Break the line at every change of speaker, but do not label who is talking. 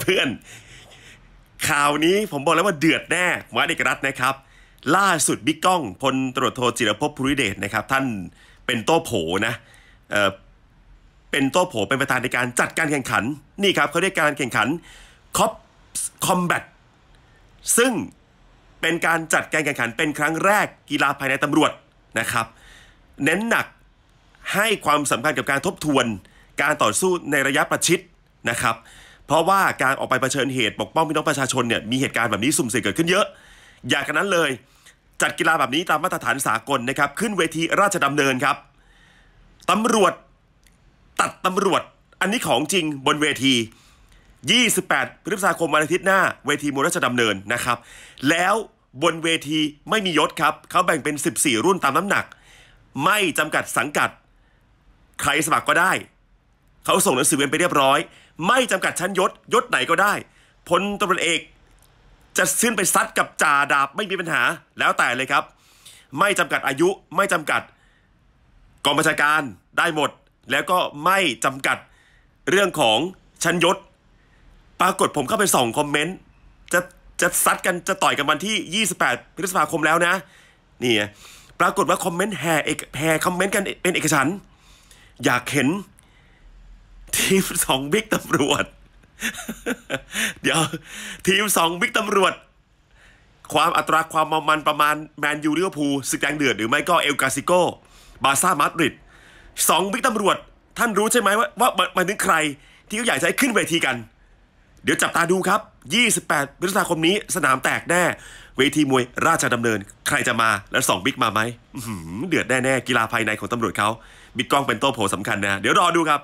เพื่อนๆ ข่าวนี้ผมบอกแล้วว่าเดือดแน่หมอเอกรัฐนะครับ ล่าสุดบิ๊กก้องพลตรวจโทจิรภพภูริเดชนะครับท่านเป็นโต้โผนะเเป็นโต้โผเป็นประธานในการจัดการแข่งขันนี่ครับเขาเรียกการแข่งขันคอปคอมแบทซึ่งเป็นการจัดการแข่งขันเป็นครั้งแรกกีฬาภายในตำรวจนะครับ เน้นหนักให้ความสำคัญกับการทบทวนการต่อสู้ในระยะประชิดนะครับ เพราะว่าการออกไปเผชิญเหตุปกป้องพี่น้องประชาชนเนี่ยมีเหตุการณ์แบบนี้สุ่มเสี่ยงเกิดขึ้นเยอะ อยากกันนั้นเลย จัดกีฬาแบบนี้ตามมาตรฐานสากลนะครับขึ้นเวทีราชดำเนินครับตำรวจตัดตำรวจอันนี้ของจริงบนเวที 28 พฤษภาคมวันอาทิตย์หน้าเวทีมูลราชดำเนินนะครับ แล้วบนเวทีไม่มียศครับเขาแบ่งเป็น 14 รุ่นตามน้ำหนัก ไม่จำกัดสังกัดใครสมัครก็ได้เขาส่งหนังสือเวียนไปเรียบร้อย ไม่จำกัดชั้นยศยศไหนก็ได้ พลตารวจเอก จะซึ้นไปซัดกับจ่าดาบไม่มีปัญหาแล้วแต่เลยครับ ไม่จำกัดอายุไม่จำกัดกองบัญชาการได้หมด แล้วก็ไม่จำกัดเรื่องของชั้นยศ ปรากฏผมเข้าไปส่องคอมเมนต์จะจะซัดกันจะต่อยกันวันที่ 28 พฤษภาคมแล้วนะนี่ปรากฏว่าคอมเมนต์แห่เอกแห่คอมเมนต์กันเป็นเอกฉันอยากเห็นทีมสองบิ๊กตำรวจ เดี๋ยวทีมสองบิ๊กตำรวจ ความอัตราความมามันประมาณแมนยูริเวอรพูสึกแดงเดือด หรือไม่ก็เอลกาซิโกบาซ่ามาดริดสองบิ๊กตำรวจ ท่านรู้ใช่ไหมว่าว่ามันถึงใคร ที่เขาอยากจะให้ขึ้นเวทีกัน เดี๋ยวจับตาดูครับ 28พฤษภาคมนี้สนามแตกแน่เวทีมวยราชดำเนิน ใครจะมาและสองบิ๊กมาไหมเดือดแน่ๆกีฬาภายในของตำรวจเขาบิ๊กก้องเป็นโต้โผสำคัญนะเดี๋ยวรอดูครับ